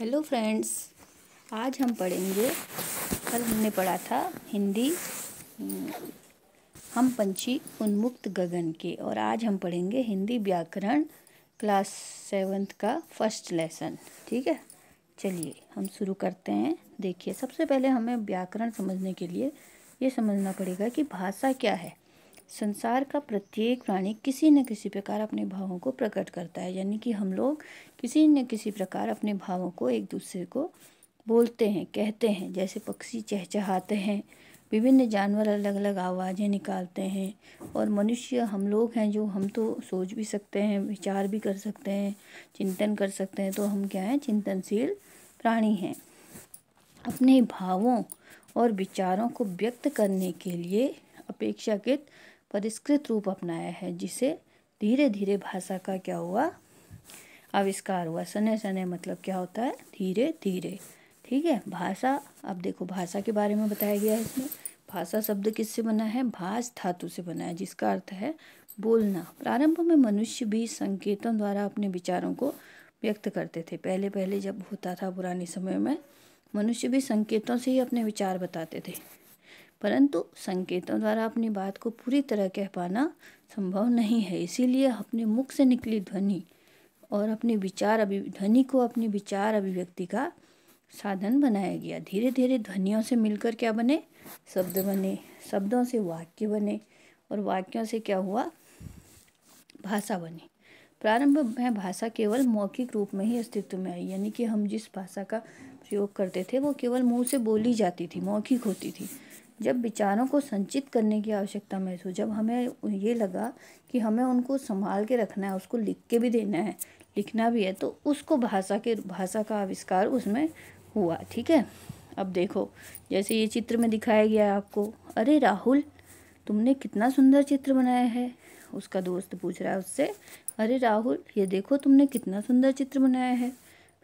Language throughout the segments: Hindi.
हेलो फ्रेंड्स आज हम पढ़ेंगे कल हमने पढ़ा था हिंदी हम पंछी उन्मुक्त गगन के और आज हम पढ़ेंगे हिंदी व्याकरण क्लास सेवन्थ का फर्स्ट लेसन ठीक है चलिए हम शुरू करते हैं देखिए सबसे पहले हमें व्याकरण समझने के लिए ये समझना पड़ेगा कि भाषा क्या है संसार का प्रत्येक प्राणी किसी न किसी प्रकार अपने भावों को प्रकट करता है यानी कि हम लोग किसी न किसी प्रकार अपने भावों को एक दूसरे को बोलते हैं कहते हैं जैसे पक्षी चहचहाते हैं विभिन्न जानवर अलग अलग आवाज़ें निकालते हैं और मनुष्य हम लोग हैं जो हम तो सोच भी सकते हैं विचार भी कर सकते हैं चिंतन कर सकते हैं तो हम क्या हैं चिंतनशील प्राणी हैं अपने भावों और विचारों को व्यक्त करने के लिए अपेक्षाकृत परिष्कृत रूप अपनाया है जिसे धीरे धीरे भाषा का क्या हुआ आविष्कार हुआ सने सने मतलब क्या होता है धीरे धीरे ठीक है भाषा अब देखो भाषा के बारे में बताया गया है इसमें भाषा शब्द किससे बना है भाष धातु से बना है जिसका अर्थ है बोलना प्रारंभ में मनुष्य भी संकेतों द्वारा अपने विचारों को व्यक्त करते थे पहले पहले जब होता था पुराने समय में मनुष्य भी संकेतों से ही अपने विचार बताते थे परंतु संकेतों द्वारा अपनी बात को पूरी तरह कह पाना संभव नहीं है इसीलिए अपने मुख से निकली ध्वनि और अपने विचार अभि ध्वनि को अपने विचार अभिव्यक्ति का साधन बनाया गया धीरे धीरे ध्वनियों से मिलकर क्या बने शब्द बने शब्दों से वाक्य बने और वाक्यों से क्या हुआ भाषा बनी प्रारंभ में भाषा केवल मौखिक रूप में ही अस्तित्व में आई यानी कि हम जिस भाषा का प्रयोग करते थे वो केवल मुंह से बोली जाती थी मौखिक होती थी जब विचारों को संचित करने की आवश्यकता महसूस हो जब हमें ये लगा कि हमें उनको संभाल के रखना है उसको लिख के भी देना है लिखना भी है तो उसको भाषा के भाषा का आविष्कार उसमें हुआ ठीक है अब देखो जैसे ये चित्र में दिखाया गया है आपको अरे राहुल तुमने कितना सुंदर चित्र बनाया है उसका दोस्त पूछ रहा है उससे अरे राहुल ये देखो तुमने कितना सुंदर चित्र बनाया है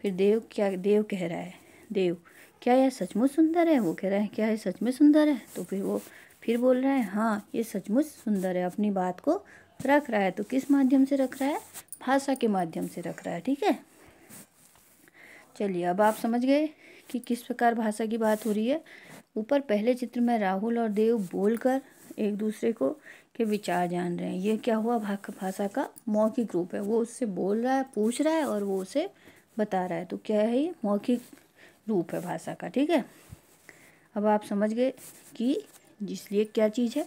फिर देव क्या देव कह रहा है देव क्या यह सचमुच सुंदर है वो कह रहे हैं क्या यह सचमुच सुंदर है तो फिर वो फिर बोल रहे हैं हाँ ये सचमुच सुंदर है अपनी बात को रख रहा है तो किस माध्यम से रख रहा है भाषा के माध्यम से रख रहा है ठीक है चलिए अब आप समझ गए कि किस प्रकार भाषा की बात हो रही है ऊपर पहले चित्र में राहुल और देव बोलकर एक दूसरे को के विचार जान रहे हैं ये क्या हुआ भाषा का मौखिक रूप है वो उससे बोल रहा है पूछ रहा है और वो उसे बता रहा है तो क्या है ये मौखिक रूप है भाषा का ठीक है अब आप समझ गए कि जिसलिए क्या चीज़ है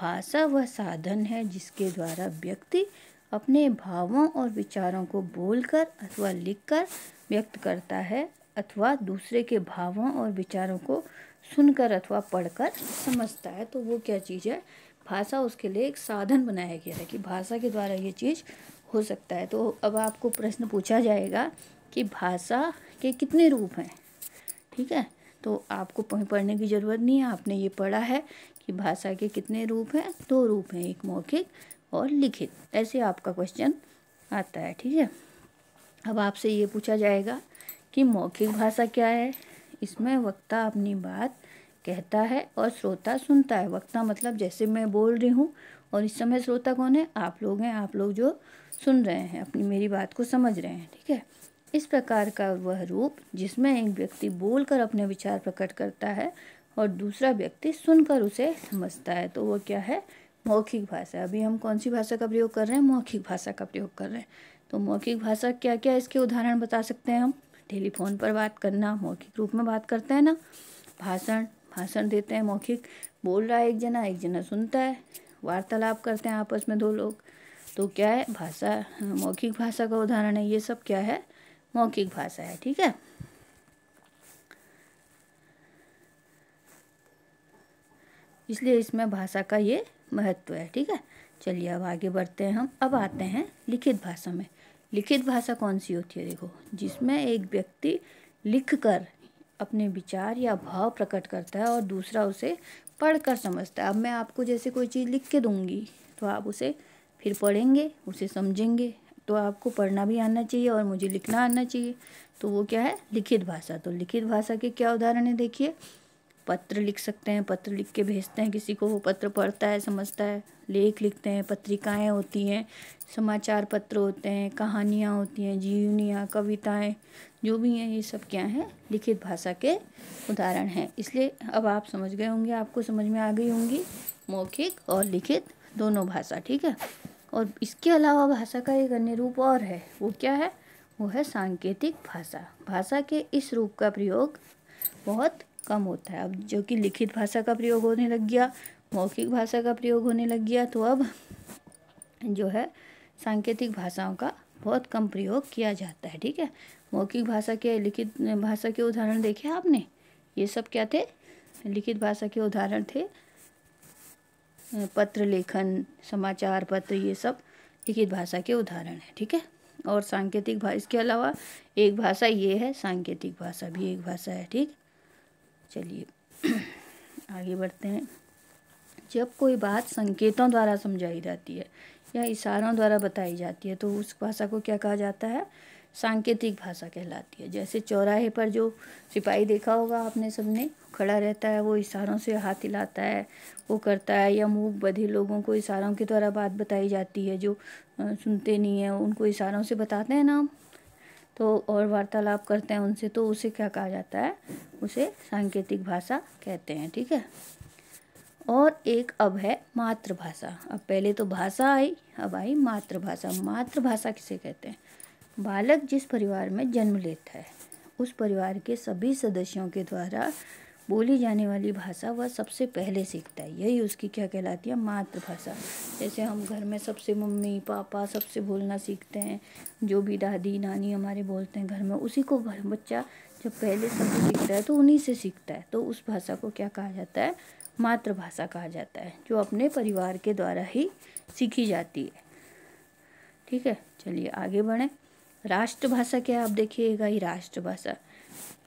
भाषा वह साधन है जिसके द्वारा व्यक्ति अपने भावों और विचारों को बोलकर अथवा लिखकर व्यक्त करता है अथवा दूसरे के भावों और विचारों को सुनकर अथवा पढ़कर समझता है तो वो क्या चीज़ है भाषा उसके लिए एक साधन बनाया गया है कि भाषा के द्वारा ये चीज़ हो सकता है तो अब आपको प्रश्न पूछा जाएगा कि भाषा के कितने रूप हैं ठीक है तो आपको पढ़ने की ज़रूरत नहीं है आपने ये पढ़ा है कि भाषा के कितने रूप हैं दो रूप हैं एक मौखिक और लिखित ऐसे आपका क्वेश्चन आता है ठीक है अब आपसे ये पूछा जाएगा कि मौखिक भाषा क्या है इसमें वक्ता अपनी बात कहता है और श्रोता सुनता है वक्ता मतलब जैसे मैं बोल रही हूँ और इस समय श्रोता कौन है आप लोग हैं आप लोग जो सुन रहे हैं अपनी मेरी बात को समझ रहे हैं ठीक है इस प्रकार का वह रूप जिसमें एक व्यक्ति बोलकर अपने विचार प्रकट करता है और दूसरा व्यक्ति सुनकर उसे समझता है तो वो क्या है मौखिक भाषा अभी हम कौन सी भाषा का प्रयोग कर रहे हैं मौखिक भाषा का प्रयोग कर रहे हैं तो मौखिक भाषा क्या क्या इसके उदाहरण बता सकते हैं हम टेलीफोन पर बात करना मौखिक रूप में बात करते हैं ना भाषण भाषण देते हैं मौखिक बोल रहा है एक जना एक जना सुनता है वार्तालाप करते हैं आपस में दो लोग तो क्या है भाषा मौखिक भाषा का उदाहरण है ये सब क्या है मौखिक भाषा है ठीक है इसलिए इसमें भाषा का ये महत्व है ठीक है चलिए अब आगे बढ़ते हैं हम अब आते हैं लिखित भाषा में लिखित भाषा कौन सी होती है देखो जिसमें एक व्यक्ति लिख कर अपने विचार या भाव प्रकट करता है और दूसरा उसे पढ़ कर समझता है अब मैं आपको जैसे कोई चीज़ लिख के दूंगी तो आप उसे फिर पढ़ेंगे उसे समझेंगे तो आपको पढ़ना भी आना चाहिए और मुझे लिखना आना चाहिए तो वो क्या है लिखित भाषा तो लिखित भाषा के क्या उदाहरण है देखिए पत्र लिख सकते हैं पत्र लिख के भेजते हैं किसी को वो पत्र पढ़ता है समझता है लेख लिखते हैं पत्रिकाएं होती हैं समाचार पत्र होते हैं कहानियाँ होती हैं जीवनियाँ कविताएं जो भी हैं ये सब क्या हैं लिखित भाषा के उदाहरण हैं इसलिए अब आप समझ गए होंगे आपको समझ में आ गई होंगी मौखिक और लिखित दोनों भाषा ठीक है और इसके अलावा भाषा का एक अन्य रूप और है वो क्या है वो है सांकेतिक भाषा भाषा के इस रूप का प्रयोग बहुत कम होता है अब जो कि लिखित भाषा का प्रयोग होने लग गया मौखिक भाषा का प्रयोग होने लग गया तो अब जो है सांकेतिक भाषाओं का बहुत कम प्रयोग किया जाता है ठीक है मौखिक भाषा के लिखित भाषा के उदाहरण देखे आपने ये सब क्या थे लिखित भाषा के उदाहरण थे पत्र लेखन समाचार पत्र ये सब लिखित भाषा के उदाहरण है ठीक है और सांकेतिक भाषा इसके अलावा एक भाषा ये है सांकेतिक भाषा भी एक भाषा है ठीक चलिए आगे बढ़ते हैं जब कोई बात संकेतों द्वारा समझाई जाती है या इशारों द्वारा बताई जाती है तो उस भाषा को क्या कहा जाता है सांकेतिक भाषा कहलाती है जैसे चौराहे पर जो सिपाही देखा होगा आपने सबने खड़ा रहता है वो इशारों से हाथ हिलाता है वो करता है या मूक बधे लोगों को इशारों के द्वारा बात बताई जाती है जो सुनते नहीं है उनको इशारों से बताते हैं ना तो और वार्तालाप करते हैं उनसे तो उसे क्या कहा जाता है उसे सांकेतिक भाषा कहते हैं ठीक है और एक अब है मातृभाषा अब पहले तो भाषा आई अब आई मातृभाषा मातृभाषा किसे कहते हैं बालक जिस परिवार में जन्म लेता है उस परिवार के सभी सदस्यों के द्वारा बोली जाने वाली भाषा वह सबसे पहले सीखता है यही उसकी क्या कहलाती है मातृभाषा जैसे हम घर में सबसे मम्मी पापा सबसे बोलना सीखते हैं जो भी दादी नानी हमारे बोलते हैं घर में उसी को घर बच्चा जब पहले सबसे सीखता है तो उन्हीं से सीखता है तो उस भाषा को क्या कहा जाता है मातृभाषा कहा जाता है जो अपने परिवार के द्वारा ही सीखी जाती है ठीक है चलिए आगे बढ़ें राष्ट्रभाषा क्या आप देखिएगा ही राष्ट्रभाषा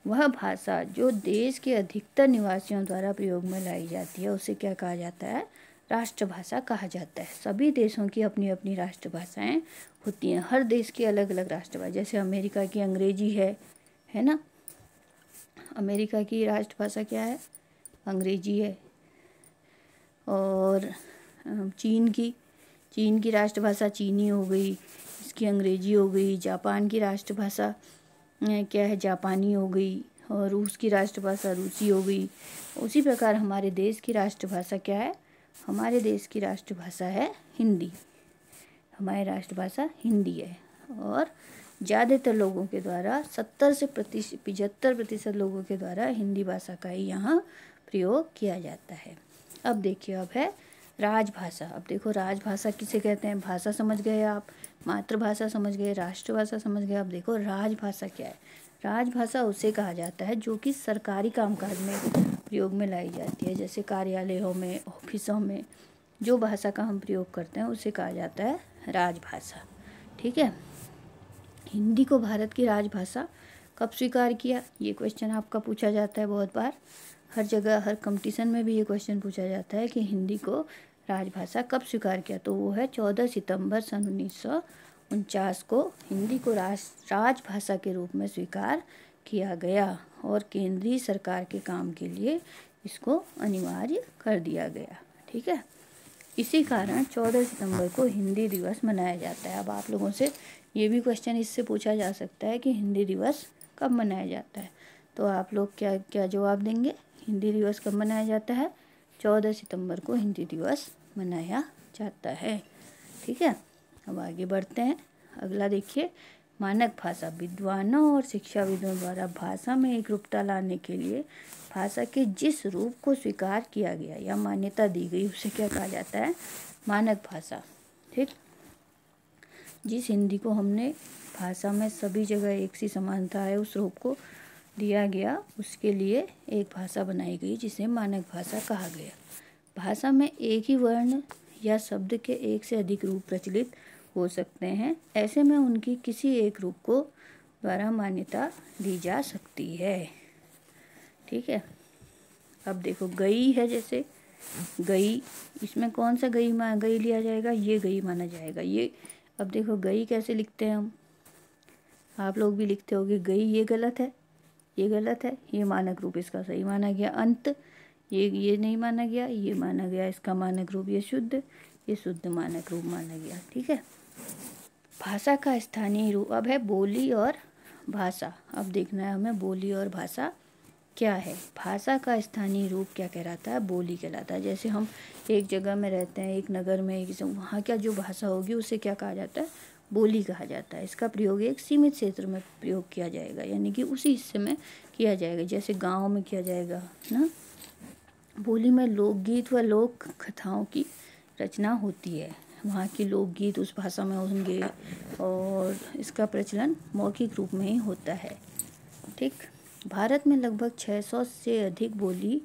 वह भाषा जो देश के अधिकतर निवासियों द्वारा प्रयोग में लाई जाती है उसे क्या कहा जाता है राष्ट्रभाषा कहा जाता है सभी देशों की अपनी अपनी राष्ट्रभाषाएं होती हैं हर देश की अलग अलग राष्ट्रभाषा जैसे अमेरिका की अंग्रेजी है है ना अमेरिका की राष्ट्रभाषा क्या है अंग्रेजी है और चीन की चीन की राष्ट्रभाषा चीनी हो गई उसकी अंग्रेजी हो गई जापान की राष्ट्रभाषा क्या है जापानी हो गई और रूस की राष्ट्रभाषा रूसी हो गई उसी प्रकार हमारे देश की राष्ट्रभाषा क्या है हमारे देश की राष्ट्रभाषा है हिंदी हमारी राष्ट्रभाषा हिंदी है और ज़्यादातर लोगों के द्वारा सत्तर से प्रतिशत पिचहत्तर प्रतिशत लोगों के द्वारा हिंदी भाषा का ही यहाँ प्रयोग किया जाता है अब देखिए अब है राजभाषा अब देखो राजभाषा किसे कहते हैं भाषा समझ गए आप मातृभाषा समझ गए राष्ट्रभाषा समझ गए अब देखो राजभाषा क्या है राजभाषा उसे कहा जाता है जो कि सरकारी कामकाज में प्रयोग में लाई जाती है जैसे कार्यालयों में ऑफिसों में जो भाषा का हम प्रयोग करते हैं उसे कहा जाता है राजभाषा ठीक है हिंदी को भारत की राजभाषा कब स्वीकार किया ये क्वेश्चन आपका पूछा जाता है बहुत बार हर जगह हर कंपटीशन में भी ये क्वेश्चन पूछा जाता है कि हिंदी को राजभाषा कब स्वीकार किया तो वो है चौदह सितंबर सन उन्नीस सौ उनचास को हिंदी को राज राजभाषा के रूप में स्वीकार किया गया और केंद्रीय सरकार के काम के लिए इसको अनिवार्य कर दिया गया ठीक है इसी कारण 14 सितंबर को हिंदी दिवस मनाया जाता है अब आप लोगों से ये भी क्वेश्चन इससे पूछा जा सकता है कि हिंदी दिवस कब मनाया जाता है तो आप लोग क्या क्या जवाब देंगे हिंदी दिवस कब मनाया जाता है चौदह सितंबर को हिंदी दिवस मनाया जाता है ठीक है अब आगे बढ़ते हैं अगला देखिए मानक भाषा विद्वानों और शिक्षाविदों द्वारा भाषा में एक रूपता लाने के लिए भाषा के जिस रूप को स्वीकार किया गया या मान्यता दी गई उसे क्या कहा जाता है मानक भाषा ठीक जिस हिंदी को हमने भाषा में सभी जगह एक सी समानता है उस रूप को दिया गया उसके लिए एक भाषा बनाई गई जिसे मानक भाषा कहा गया भाषा में एक ही वर्ण या शब्द के एक से अधिक रूप प्रचलित हो सकते हैं ऐसे में उनकी किसी एक रूप को द्वारा मान्यता दी जा सकती है ठीक है अब देखो गई है जैसे गई इसमें कौन सा गई मा गई लिया जाएगा ये गई माना जाएगा ये अब देखो गई कैसे लिखते हैं हम आप लोग भी लिखते होगे गई ये गलत है ये गलत है ये मानक रूप इसका सही माना गया अंत ये ये नहीं माना गया ये माना गया इसका मानक रूप ये शुद्ध ये शुद्ध मानक रूप माना गया ठीक है भाषा का स्थानीय रूप अब है बोली और भाषा अब देखना है हमें बोली और भाषा क्या है भाषा का स्थानीय रूप क्या कहलाता है बोली कहलाता है जैसे हम एक जगह में रहते हैं एक नगर में एक वहाँ क्या जो भाषा होगी उसे क्या कहा जाता है बोली कहा जाता है इसका प्रयोग एक सीमित क्षेत्र में प्रयोग किया जाएगा यानी कि उसी हिस्से में किया जाएगा जैसे गाँव में किया जाएगा ना बोली में लोकगीत व लोक कथाओं की रचना होती है वहाँ के लोकगीत उस भाषा में होंगे और इसका प्रचलन मौखिक रूप में ही होता है ठीक भारत में लगभग 600 से अधिक बोली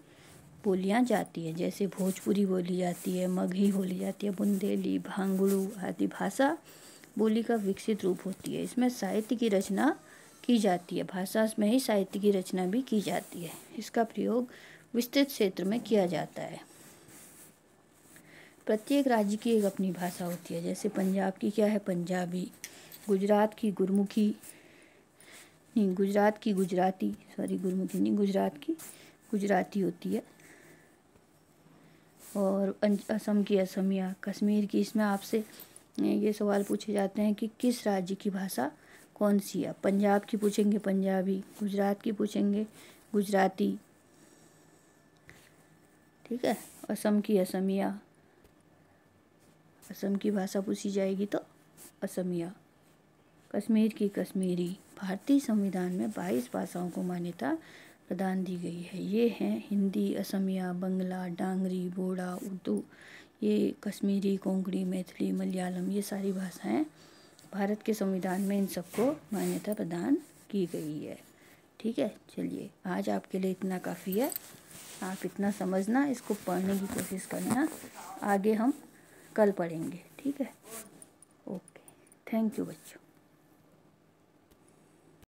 बोलियाँ जाती है जैसे भोजपुरी बोली जाती है मगही बोली जाती है बुंदेली भांगड़ू आदि भाषा बोली का विकसित रूप होती है इसमें साहित्य की रचना की जाती है भाषा में ही साहित्य की रचना भी की जाती है इसका प्रयोग विस्तृत क्षेत्र में किया जाता है प्रत्येक राज्य की एक अपनी भाषा होती है जैसे पंजाब की क्या है पंजाबी गुजरात की गुरमुखी नहीं गुजरात की गुजराती सॉरी गुरमुखी नहीं गुजरात की गुजराती होती है और असम की असमिया कश्मीर की इसमें आपसे ये सवाल पूछे जाते हैं कि किस राज्य की भाषा कौन सी है पंजाब की पूछेंगे पंजाबी गुजरात की पूछेंगे गुजराती ठीक है असम की असमिया असम की भाषा पूछी जाएगी तो असमिया कश्मीर की कश्मीरी भारतीय संविधान में 22 भाषाओं को मान्यता प्रदान दी गई है ये हैं हिंदी असमिया बंगला डांगरी बोडा उर्दू ये कश्मीरी कोंकणी मैथिली मलयालम ये सारी भाषाएं भारत के संविधान में इन सबको मान्यता प्रदान की गई है ठीक है चलिए आज आपके लिए इतना काफ़ी है आप इतना समझना इसको पढ़ने की कोशिश करना आगे हम कल पढ़ेंगे ठीक है ओके थैंक यू बच्चों